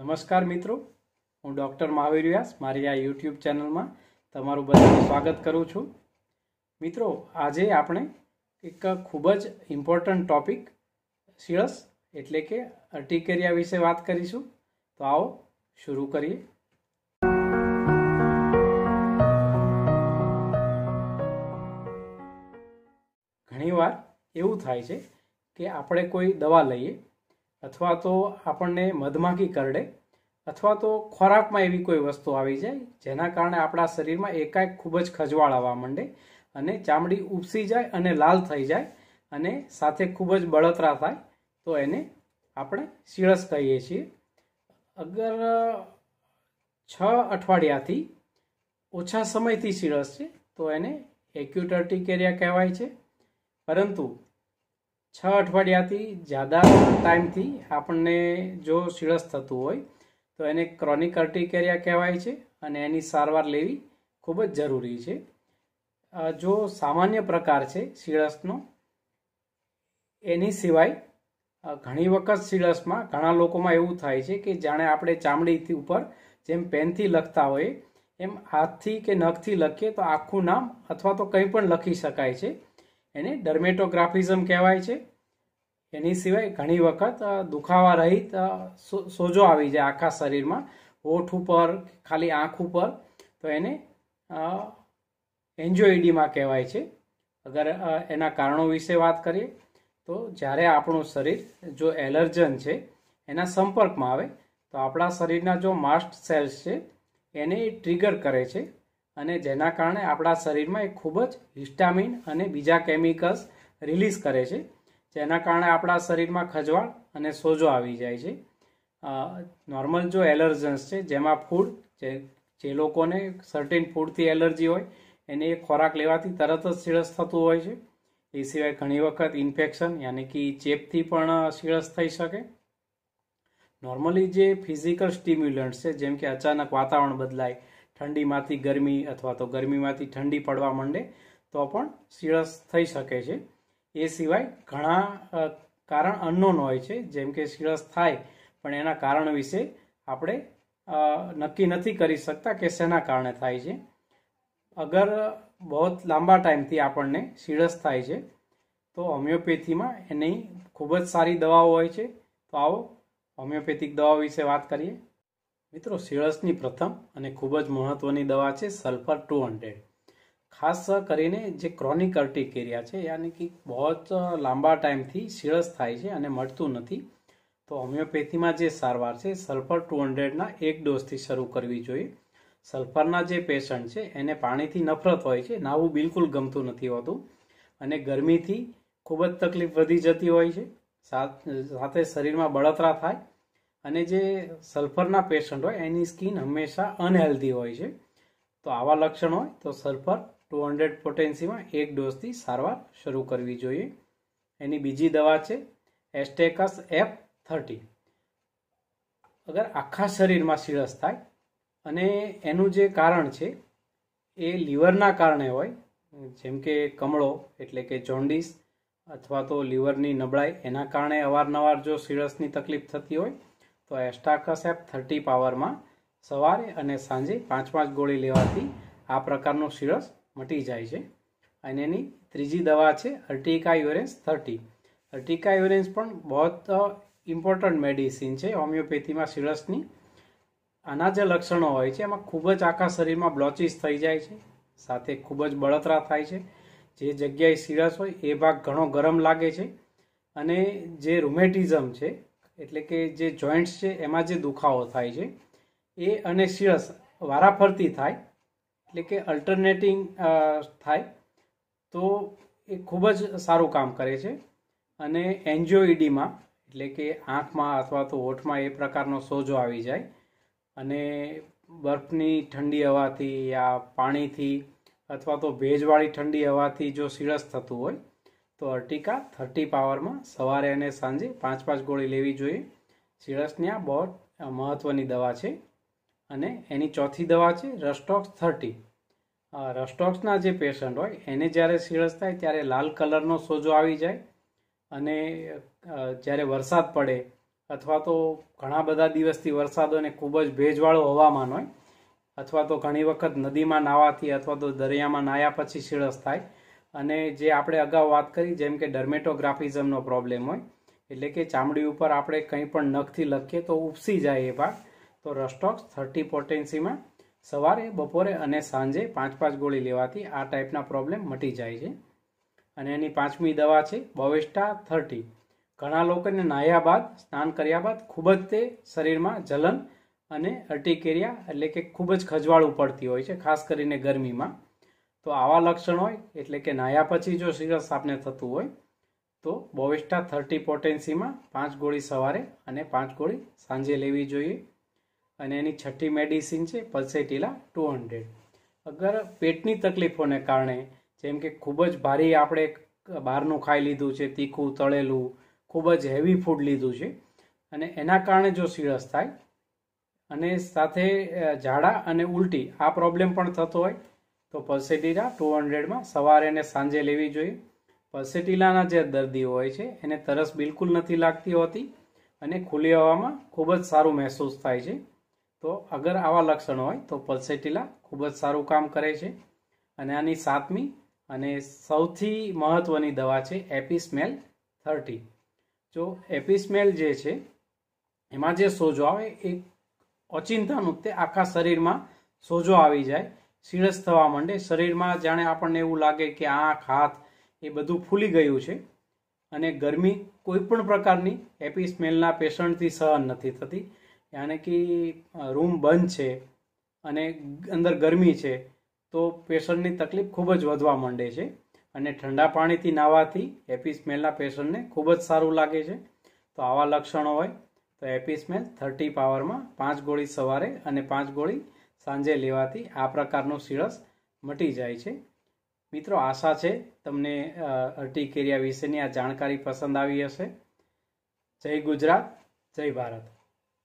નમસ્કાર મિત્રો હું ડૉક્ટર મહાવીર વ્યાસ મારી આ યુટ્યુબ ચેનલમાં તમારું બધાનું સ્વાગત કરું છું મિત્રો આજે આપણે એક ખૂબ જ ઇમ્પોર્ટન્ટ ટોપિક શીળસ એટલે કે અર્ટિકેરિયા વિશે વાત કરીશું તો આવો શરૂ કરીએ ઘણીવાર એવું થાય છે કે આપણે કોઈ દવા લઈએ અથવા તો આપણને મધમાખી કરડે અથવા તો ખોરાકમાં એવી કોઈ વસ્તુ આવી જાય જેના કારણે આપણા શરીરમાં એકાએક ખૂબ જ ખજવાળ આવવા માંડે અને ચામડી ઉપસી જાય અને લાલ થઈ જાય અને સાથે ખૂબ જ બળતરા થાય તો એને આપણે શીળસ કહીએ છીએ અગર છ અઠવાડિયાથી ઓછા સમયથી શીળસ છે તો એને એક્યુટ અર્ટિકેરિયા કહેવાય છે પરંતુ છ અઠવાડિયાથી જ્યાદા ટાઈમથી આપણને જો શિળસ થતું હોય તો એને ક્રોનિક અર્ટિકેરિયા કહેવાય છે અને એની સારવાર લેવી ખૂબ જ જરૂરી છે જો સામાન્ય પ્રકાર છે શિળસનો એની સિવાય ઘણી વખત શિળસમાં ઘણા લોકોમાં એવું થાય છે કે જાણે આપણે ચામડીથી ઉપર જેમ પેનથી લખતા હોઈએ એમ હાથથી કે નખથી લખીએ તો આખું નામ અથવા તો કંઈ પણ લખી શકાય છે એને ડર્મેટોગ્રાફિઝમ કહેવાય છે એની સિવાય ઘણી વખત દુખાવા રહિત સોજો આવી જાય આખા શરીરમાં હોઠ ઉપર ખાલી આંખ ઉપર તો એને એન્જોઈડીમાં કહેવાય છે અગર એના કારણો વિશે વાત કરીએ તો જ્યારે આપણું શરીર જો એલર્જન છે એના સંપર્કમાં આવે તો આપણા શરીરના જો માસ્ટ સેલ્સ છે એને ટ્રિગર કરે છે અને જેના કારણે આપણા શરીરમાં એ ખૂબ જ હિસ્ટામિન અને બીજા કેમિકલ્સ રિલીઝ કરે છે જેના કારણે આપણા શરીરમાં ખજવાળ અને સોજો આવી જાય છે નોર્મલ જો એલર્જન્સ છે જેમાં ફૂડ જે જે લોકોને સર્ટિન ફૂડથી એલર્જી હોય એને એ ખોરાક લેવાથી તરત જ શિરસ થતું હોય છે એ સિવાય ઘણી વખત ઇન્ફેક્શન યાની કે ચેપથી પણ સિરસ થઈ શકે નોર્મલી જે ફિઝિકલ સ્ટિમ્યુલન્ટ છે જેમ કે અચાનક વાતાવરણ બદલાય ઠંડીમાંથી ગરમી અથવા તો ગરમીમાંથી ઠંડી પડવા માંડે તો પણ શીળસ થઈ શકે છે એ સિવાય ઘણા કારણ અનનોન હોય છે જેમ કે શીળસ થાય પણ એના કારણ વિશે આપણે નક્કી નથી કરી શકતા કે શેના કારણે થાય છે અગર બહુ લાંબા ટાઈમથી આપણને શીળસ થાય છે તો હોમિયોપેથીમાં એની ખૂબ જ સારી દવાઓ હોય છે તો આવો હોમિયોપેથિક દવાઓ વિશે વાત કરીએ મિત્રો શીળસની પ્રથમ અને ખૂબ જ મહત્વની દવા છે સલ્ફર ટુ હંડ્રેડ ખાસ કરીને જે ક્રોનિક અર્ટિક એરિયા છે યાની કે બહુ જ લાંબા ટાઈમથી શીળસ થાય છે અને મળતું નથી તો હોમિયોપેથીમાં જે સારવાર છે સલ્ફર ટુ હંડ્રેડના એક ડોઝથી શરૂ કરવી જોઈએ સલ્ફરના જે પેશન્ટ છે એને પાણીથી નફરત હોય છે નાવું બિલકુલ ગમતું નથી હોતું અને ગરમીથી ખૂબ જ તકલીફ વધી જતી હોય છે સાથે શરીરમાં બળતરા થાય અને જે સલ્ફરના પેશન્ટ હોય એની સ્કિન હંમેશા અનહેલ્ધી હોય છે તો આવા લક્ષણ હોય તો સલ્ફર ટુ હંડ્રેડ પોટેન્સીમાં એક ડોઝથી સારવાર શરૂ કરવી જોઈએ એની બીજી દવા છે એસ્ટેકસ એફ થર્ટી અગર આખા શરીરમાં શીળસ થાય અને એનું જે કારણ છે એ લીવરના કારણે હોય જેમ કે કમળો એટલે કે જોન્ડિસ અથવા તો લીવરની નબળાઈ એના કારણે અવારનવાર જો શીળસની તકલીફ થતી હોય તો એસ્ટાકસ એપ થર્ટી પાવરમાં સવારે અને સાંજે પાંચ પાંચ ગોળી લેવાથી આ પ્રકારનો શિરસ મટી જાય છે અને એની ત્રીજી દવા છે Urtica urens thirty Urtica urens પણ બહુ ઇમ્પોર્ટન્ટ મેડિસિન છે હોમિયોપેથીમાં શિરસની આના જે લક્ષણો હોય છે એમાં ખૂબ જ આખા શરીરમાં બ્લોચિસ થઈ જાય છે સાથે ખૂબ જ બળતરા થાય છે જે જગ્યાએ શિરસ હોય એ ભાગ ઘણો ગરમ લાગે છે અને જે રૂમેટિઝમ છે એટલે કે જે જોઈન્ટ્સ છે એમાં જે દુખાવો થાય છે એ અને શિયસ વારાફરતી થાય એટલે કે અલ્ટરનેટિંગ થાય તો એ ખૂબ જ સારું કામ કરે છે અને એન્જિયોઈડીમાં એટલે કે આંખમાં અથવા તો હોઠમાં એ પ્રકારનો સોજો આવી જાય અને બરફની ઠંડી હવાથી યા પાણીથી અથવા તો ભેજવાળી ઠંડી હવાથી જો શીળસ થતું હોય તો અર્ટિકા થર્ટી પાવરમાં સવારે અને સાંજે પાંચ પાંચ ગોળી લેવી જોઈએ સિરસની આ બહુ મહત્ત્વની દવા છે અને એની ચોથી દવા છે રસ્ટોક્સ થર્ટી રસ્ટોક્સના જે પેશન્ટ હોય એને જ્યારે સિરસ થાય ત્યારે લાલ કલરનો સોજો આવી જાય અને જ્યારે વરસાદ પડે અથવા તો ઘણા બધા દિવસથી વરસાદ અને ખૂબ જ ભેજવાળો હવામાન હોય અથવા તો ઘણી વખત નદીમાં નાહવાથી અથવા તો દરિયામાં નાહ્યા પછી સિળસ થાય અને જે આપણે અગાઉ વાત કરી જેમ કે ડર્મેટોગ્રાફિઝમનો પ્રોબ્લેમ હોય એટલે કે ચામડી ઉપર આપણે કંઈ પણ નખથી લખીએ તો ઉપસી જાય એ ભાગ તો રસ્ટોક્સ થર્ટી પોટેન્સીમાં સવારે બપોરે અને સાંજે પાંચ પાંચ ગોળી લેવાથી આ ટાઈપના પ્રોબ્લેમ મટી જાય છે અને એની પાંચમી દવા છે બોવેસ્ટા થર્ટી ઘણા લોકોને નાહ્યા બાદ સ્નાન કર્યા બાદ ખૂબ જ તે શરીરમાં જલન અને અર્ટિકેરિયા એટલે કે ખૂબ જ ખજવાળું પડતી હોય છે ખાસ કરીને ગરમીમાં તો આવા લક્ષણ હોય એટલે કે નાયા પછી જો શિરસ આપને થતું હોય તો બોવિસ્ટા થર્ટી પોટેન્સીમાં પાંચ ગોળી સવારે અને પાંચ ગોળી સાંજે લેવી જોઈએ અને એની છઠ્ઠી મેડિસિન છે પલ્સેટીલા ટુ હંડ્રેડ અગર પેટની તકલીફોને કારણે જેમ કે ખૂબ જ ભારી આપણે બહારનું ખાઈ લીધું છે તીખું તળેલું ખૂબ જ હેવી ફૂડ લીધું છે અને એના કારણે જો સિરસ થાય અને સાથે ઝાડા અને ઉલટી આ પ્રોબ્લેમ પણ થતો હોય તો પસેટીરા ટુ હંડ્રેડમાં સવારે અને સાંજે લેવી જોઈએ પસેટીલાના જે દર્દીઓ હોય છે એને તરસ બિલકુલ નથી લાગતી હોતી અને ખુલ્લી હવામાં ખૂબ જ સારું મહેસૂસ થાય છે તો અગર આવા લક્ષણો હોય તો પલસેટીલા ખૂબ જ સારું કામ કરે છે અને આની સાતમી અને સૌથી મહત્ત્વની દવા છે એપિસ્મેલ થર્ટી જો એપિસ્મેલ જે છે એમાં જે સોજો આવે એ ઓચિંતાનું તે આખા શરીરમાં સોજો આવી જાય સીરસ થવા માંડે શરીરમાં જાણે આપણને એવું લાગે કે આંખ હાથ એ બધું ફૂલી ગયું છે અને ગરમી કોઈ પણ પ્રકારની હેપી સ્મેલના પેશન્ટથી સહન નથી થતી યાને કે રૂમ બંધ છે અને અંદર ગરમી છે તો પેશન્ટની તકલીફ ખૂબ જ વધવા માંડે છે અને ઠંડા પાણીથી નાહવાથી હેપી સ્મેલના પેશન્ટને ખૂબ જ સારું લાગે છે તો આવા લક્ષણો હોય તો હેપી સ્મેલ થર્ટી પાવરમાં પાંચ ગોળી સવારે અને પાંચ ગોળી સાંજે લેવાથી આ પ્રકારનો સીળસ મટી જાય છે મિત્રો આશા છે તમને અર્ટિકેરિયા વિશેની આ જાણકારી પસંદ આવી હશે જય ગુજરાત જય ભારત